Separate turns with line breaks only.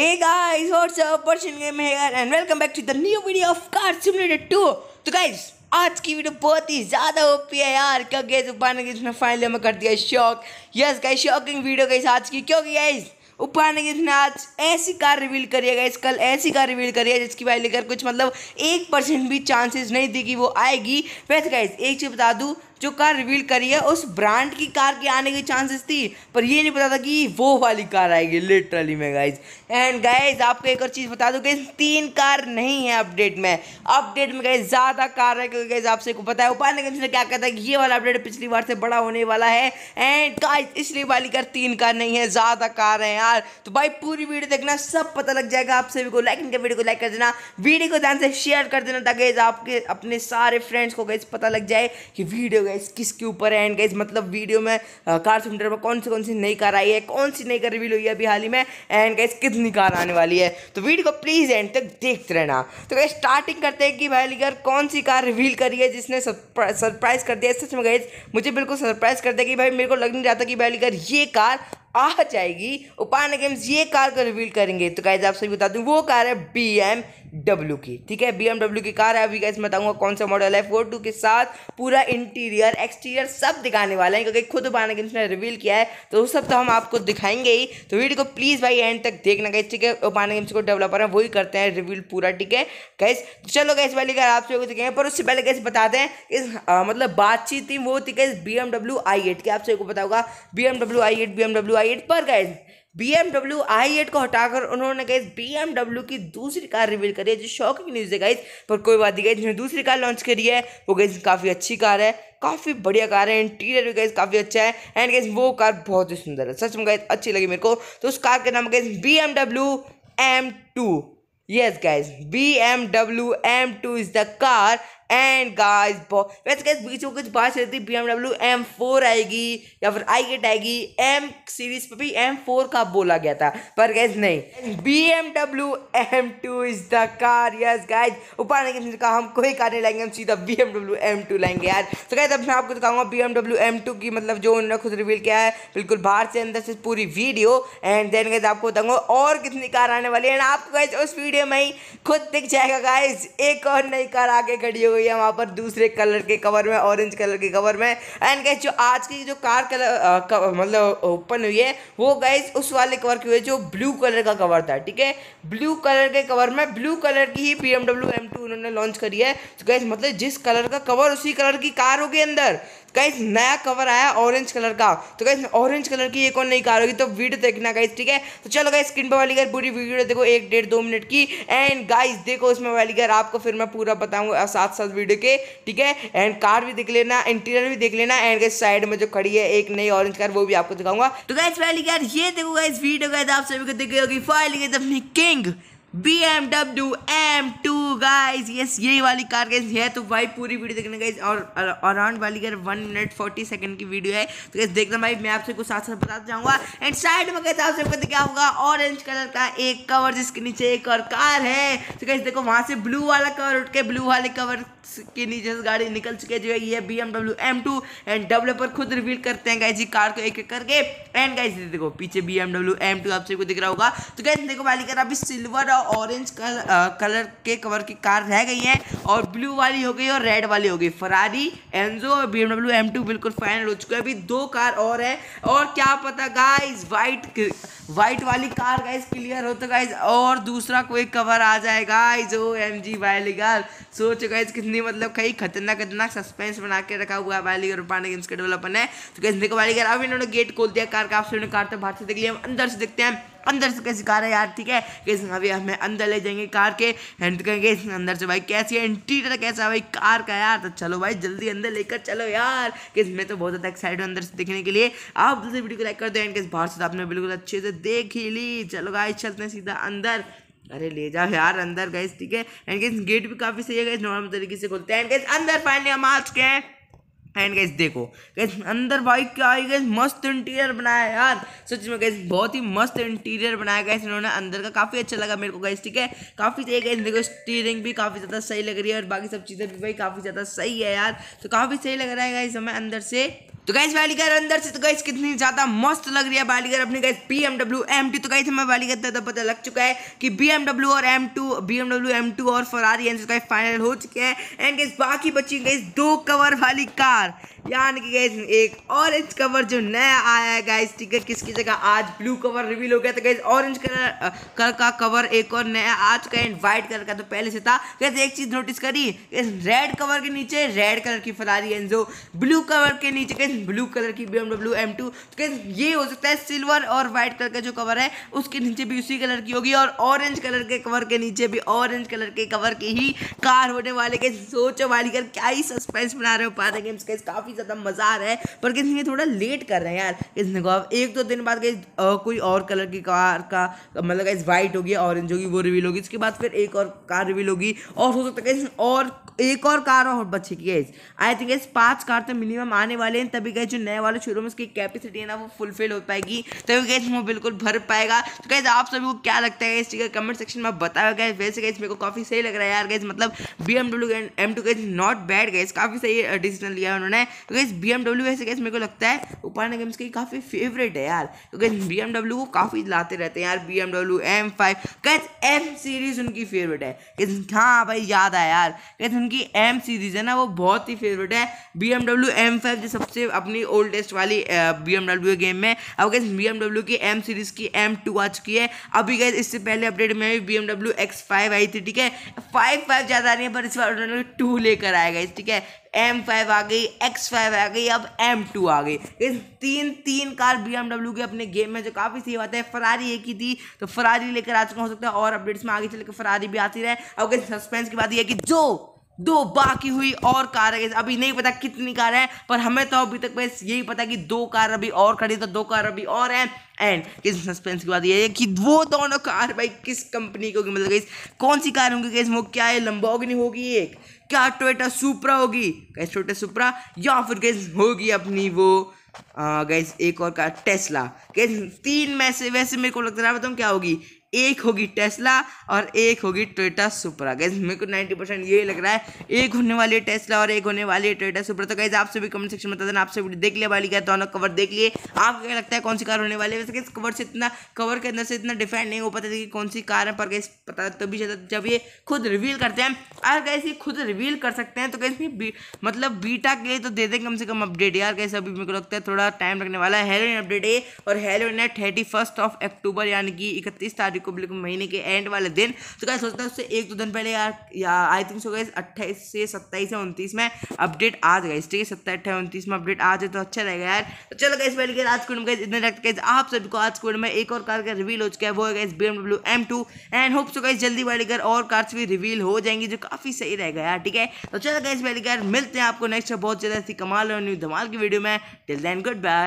Hey guys, what's up? Persian here and welcome back to the new video of Car Simulator 2. तो guys, आज की video बहुत ही ज़्यादा OP है यार उपाने की इसने फाइनली हमें कर दिया यस गाइस शॉकिंग वीडियो आज की क्योंकि गाइस उपाने की इसने आज ऐसी कार रिवील करी है गाइस कल ऐसी कार रिवील करी है जिसकी लेकर कुछ मतलब एक परसेंट भी चांसेस नहीं थी कि वो आएगी वैसे गाइस एक चीज़ बता दूँ जो कार रिवील करी है उस ब्रांड की कार के आने की चांसेस थी पर ये नहीं पता था कि वो वाली कार आएगी लिटरली में गाइज एंड गाइज आपको एक और चीज़ बता दूँ गाइज तीन कार नहीं है अपडेट में अपडेट में गाइज ज़्यादा कार है क्योंकि गाइज आपसे को पता है उपाय निगम ने क्या कहता है ये वाला अपडेट पिछली बार से बड़ा होने वाला है एंड गाइज इसलिए वाली कार तीन कार नहीं है ज़्यादा कार है यार तो भाई पूरी वीडियो देखना सब पता लग जाएगा आप सभी को लाइक इनके वीडियो को लाइक कर देना वीडियो को ध्यान से शेयर कर देना ताकि आपके अपने सारे फ्रेंड्स को गाइज पता लग जाए कि वीडियो गाइस किसके ऊपर है एंड गाइस मतलब वीडियो में कार सेंटर पर कौन सी कौन सी नई कार आई है कौन सी नई कार रिवील हुई है अभी हाल ही में एंड गाइस कितनी कार आने वाली है तो वीडियो को प्लीज़ एंड तक देखते रहना तो गाइस स्टार्टिंग करते हैं कि भाई लीगर कौन सी कार रिवील करी है जिसने सरप्राइज़ कर दिया सच में गाइस मुझे बिल्कुल सरप्राइज़ कर दिया कि भाई मेरे को लग नहीं रहा था कि भाई लीगर ये कार आ जाएगी उपान गेम्स ये कार को रिवील करेंगे तो गाइज आप सभी बता दूं वो कार है बी एम डब्ल्यू की ठीक है बी की कार है अभी कैसे बताऊंगा कौन सा मॉडल है फोर टू के साथ पूरा इंटीरियर एक्सटीरियर सब दिखाने वाला है क्योंकि खुद बाना के उसने रिवील किया है तो सब तो हम आपको दिखाएंगे ही तो वीडियो को प्लीज़ भाई एंड तक देखना कैसे ठीक है बाना गेम्स को डेवलपर है वही करते हैं रिवील पूरा ठीक है कैस तो चलो गैस वाली कार आपसे दिखेंगे पर उससे पहले कैसे बताते हैं इस मतलब बातचीत थी वो थी guys B M W I eight की आपसे बताऊंगा B M W I eight B I eight पर guys B M W I eight को हटाकर उन्होंने गई बी एमडब्ल्यू की दूसरी कार रिवील करी है जो शॉकिंग न्यूज़ है गाइज पर कोई बात नहीं गई जिन्होंने दूसरी कार लॉन्च करी है वो गई काफ़ी अच्छी कार है काफ़ी बढ़िया कार है इंटीरियर भी गई काफ़ी अच्छा है एंड गई वो कार बहुत ही सुंदर है सच में गई अच्छी लगी मेरे को तो उस कार का नाम guys B M W M two yes guys bmw m2 is the car and guys वैसे गाइस बीच में कुछ बात चल रही थी बी एमडब्ल्यू एम फोर आएगी या फिर आई गेट आएगी एम सीरीज पर भी एम फोर का बोला गया था पर गैस नहीं B MW M two is the car yes guys ऊपर आने के कहा हम कोई कार नहीं लाएंगे हम सीधा बी एमडब्ल्यू एम टू लाएंगे यार तो गाइज अब मैं आपको दिखाऊंगा बी एमडब्ल्यू एम टू की मतलब जो उन्होंने खुद रिवील किया है बिल्कुल बाहर से अंदर से पूरी वीडियो एंड देन गाइज आपको बताऊंगा और कितनी कार आने वाली है एंड आपको गाइज उस वीडियो में ही खुद दिख जाएगा गाइज एक और नई कार आगे खड़ी हो हुई है वहाँ पर दूसरे कलर के कवर में ऑरेंज कलर के कवर में एंड गैस जो आज की जो कार कलर मतलब ओपन हुई है वो गैस उस वाले कवर की हुई है जो ब्लू कलर का कवर था ठीक है ब्लू कलर के कवर में ब्लू कलर की ही पी एम उन्होंने लॉन्च करी है तो गैस मतलब जिस कलर का कवर उसी कलर की कार होगी अंदर गाइस नया कवर आया ऑरेंज कलर का तो कहीं ऑरेंज कलर की एक और नई कार होगी तो वीडियो देखना गाइस ठीक है तो चलो गाइस स्क्रीन पर वाली गाइस पूरी वीडियो देखो एक डेढ़ दो मिनट की एंड गाइस देखो इसमें वाली गर आपको फिर मैं पूरा बताऊंगा साथ साथ वीडियो के ठीक है एंड कार भी देख लेना इंटीरियर भी देख लेना एंड गाइस साइड में जो खड़ी है एक नई ऑरेंज कार वो भी आपको दिखाऊंगा तो गाइस वाली गाइस ये देखो गाइस वीडियो गाइस आप सभी को देखी होगी फाइल किंग B M W M two guys yes यही वाली कार गाइज है तो भाई पूरी वीडियो देखने गाइज और अराउंड वाली car one minute forty second की वीडियो है तो गैस देखना भाई मैं आपसे कुछ साथ साथ बता जाऊंगा एंड साइड में कहता आपसे क्या होगा ऑरेंज कलर का एक कवर जिसके नीचे एक और कार है तो गैस देखो वहाँ से ब्लू वाला कवर उठ के ब्लू वाले कवर के नीचे से गाड़ी निकल चुके जो है ये B M W M two and developer खुद रिवील करते हैं गाइजी कार को एक एक करके एंड गाइज देखो पीछे B M W M two आपसे दिख रहा होगा तो गैस देखो वाली कार अभी सिल्वर ऑरेंज कलर कलर के कवर की कार रह गई हैं और ब्लू वाली हो गई और रेड वाली हो गई फरारी एनजो और बी एमडब्ल्यू एम बिल्कुल फाइनल हो चुका है अभी दो कार और है और क्या पता गाइज वाइट वाइट वाली कार गाइज क्लियर हो तो गाइज और दूसरा कोई कवर आ जाए गाइज ओ एम जी वाली सोचो गाइज कितनी मतलब कहीं खतरनाक खतरनाक सस्पेंस बना के रखा हुआ है वाली पाने के डेवलपर ने तो गाइज निकल वाली गार अब इन्होंने गेट खोल दिया कार का आपसे सबने कार तो बाहर से देख लिया अंदर से देखते हैं अंदर से कैसी कार है यार ठीक है कैसे अभी हमें अंदर ले जाएंगे कार के एंड करेंगे अंदर से भाई कैसी है इंटीरियर कैसा है भाई कार का यार तो चलो भाई जल्दी अंदर लेकर चलो यार किस मैं तो बहुत ज़्यादा एक्साइट हूँ अंदर से देखने के लिए आप जल्दी वीडियो को लाइक कर दो एंड कैसे बाहर से तो आपने बिल्कुल अच्छे से देख ही ली चलो गाइस चलते हैं सीधा अंदर अरे ले जाओ यार अंदर गए ठीक है एंड गेट भी काफ़ी सही है नॉर्मल तरीके से खोलते हैं एंड अंदर फाइनली हम आ चुके हैं एंड गैस देखो गैस अंदर भाई क्या आई गैस मस्त इंटीरियर बनाया यार सच में गैस बहुत ही मस्त इंटीरियर बनाया गया इन्होंने अंदर का काफ़ी अच्छा लगा मेरे को गैस ठीक है काफ़ी सही गैस देखो स्टीयरिंग भी काफ़ी ज़्यादा सही लग रही है और बाकी सब चीज़ें भी भाई काफ़ी ज़्यादा सही है यार तो काफ़ी सही लग रहा है गैस हमें अंदर से तो गाइस बालीगर अंदर से तो गाइस कितनी ज़्यादा मस्त लग रही है बालीगर अपनी guys B MW M two तो गाइस हमें बालीगर तब तो पता लग चुका है कि बी एमडब्ल्यू और M two B MW M two और फरारी एंड गाइस फाइनल हो चुके हैं एंड गाइस बाकी बची गई दो कवर वाली कार यानी कि गैस एक ऑरेंज कवर जो नया आया है गाइस ठीक है किसकी जगह आज ब्लू कवर रिवील हो गया तो गैस ऑरेंज कलर कलर का कवर एक और नया आ चुका है एंड व्हाइट कलर का तो पहले से था गैस एक चीज़ नोटिस करी रेड कवर के नीचे रेड कलर की फरारी एंड जो ब्लू कवर के नीचे गैस ब्लू कलर की बी एमडब्ल्यू एम टू ये हो सकता है सिल्वर और व्हाइट कलर का जो कवर है उसके नीचे भी उसी कलर की होगी और ऑरेंज कलर के कवर के नीचे भी ऑरेंज कलर के कवर की ही कार होने वाले के सोचो वाली कर क्या ही सस्पेंस बना रहे हो पाते गेम्स के काफ़ी ज़्यादा मजा आ रहा है पर किसी ये थोड़ा लेट कर रहे हैं यार इसने को अब एक दो दिन बाद गई कोई और कलर की कार का मतलब गाइज व्हाइट होगी ऑरेंज होगी वो रिवील होगी इसके बाद फिर एक और कार रिवील होगी और हो सकता है और एक और कार और बच्चे की आई थिंक इस पांच कार तो मिनिमम आने वाले हैं तभी भी गए जो नए वाले शोरूम उसकी कैपेसिटी है ना वो फुलफिल हो पाएगी तभी तो गए वो बिल्कुल भर पाएगा तो गैस आप सभी को क्या लगता है इस चीज़ का कमेंट सेक्शन में बताया गया वैसे गए मेरे को काफ़ी सही लग रहा है यार गैस मतलब B M W M two guys not bad guys काफ़ी सही डिसीजन लिया उन्होंने तो गैस बी एम डब्ल्यू वैसे गैस मेरे को लगता है उपाना गेम्स की काफ़ी फेवरेट है यार क्योंकि बी एम डब्ल्यू को काफ़ी लाते रहते हैं यार B M W M five guys M series उनकी फेवरेट है हाँ भाई याद आया यार गैस उनकी एम सीरीज़ है ना वो बहुत ही फेवरेट है B M W M five जो सबसे अपनी ओल्डेस्ट वाली बी एमडब्ल्यू गेम में अब गैस बी एमडब्ल्यू की एम सीरीज़ की एम टू आ चुकी है अभी गैस इससे पहले अपडेट में भी बी एमडब्ल्यू एक्स फाइव आई थी ठीक है फाइव फाइव ज़्यादा आ रही है पर इस बार उन्होंने टू लेकर आएगा इस ठीक है एम फाइव आ गई एक्स फाइव आ गई अब एम टू आ गई इस तीन तीन कार बी एमडब्ल्यू की अपने गेम में जो काफ़ी सही बात है फरारी एक ही थी तो फरारी लेकर आ चुका हो सकता है और अपडेट्स में आगे चल के फरारी भी आती रहे अब गैस सस्पेंस की बात यह है कि जो दो बाकी हुई और कार है अभी नहीं पता कितनी कार है पर हमें तो अभी तक बस यही पता कि दो कार अभी और खड़ी तो दो कार अभी और हैं एंड किस सस्पेंस की बात यह है कि वो दोनों कार भाई किस कंपनी की होगी मतलब गई कौन सी कार होंगी गई वो क्या है लंबोगनी होगी एक क्या टोयोटा सुप्रा होगी कैसे टोयोटा सुप्रा या फिर गई होगी अपनी वो गैस एक और का टेस्ला गैस तीन में से वैसे मेरे को लगता है बताऊँ क्या होगी एक होगी टेस्ला और एक होगी टोयोटा सुपरा गैस मेरे को 90 परसेंट ये लग रहा है एक होने वाली है टेस्ला और एक होने वाली है टोयोटा सुपरा तो गैस आप सभी कमेंट सेक्शन में बता देना आपसे वीडियो देख लिया वाली क्या दोनों तो कवर देख लिए आपको क्या लगता है कौन सी कार होने वाली है वैसे गैस कवर से इतना कवर के अंदर से इतना डिफेंड नहीं हो पाता कि कौन सी कार है पर गैस पता तभी तो जब ये खुद रिवील करते हैं अगर गैस ये खुद रिवील कर सकते हैं तो गैस मतलब बीटा के लिए तो दे दें कम से कम अपडेट यार गैस अभी मेरे को लगता है थोड़ा टाइम लगने वाला है हेलोइन अपडेट है और हेलोइन है थर्टी फर्स्ट ऑफ अक्टूबर यानी कि इकतीस तारीख को बिल्कुल महीने के एंड वाले दिन तो क्या सोचता है उससे एक दो दिन पहले यार या आई थिंक सो गए अट्ठाईस से सत्ताईस या उनतीस में अपडेट आ जाएगा ठीक है सत्ताईस अट्ठाईस उनतीस में अपडेट आ जाए तो अच्छा रहेगा यार तो चलो गए पहले के आज कोड में गए इतने रखते गए आप सभी को आज कोड में एक और कार का रिवील हो चुका है वो है B MW M two and hope so गए जल्दी वाली कर और कार्स भी रिवील हो जाएंगी जो काफ़ी सही रहेगा यार ठीक है तो चलो गए पहले यार मिलते हैं आपको नेक्स्ट बहुत ज़्यादा ऐसी कमाल और न्यू धमाल की वीडियो में टिल देन and goodbye.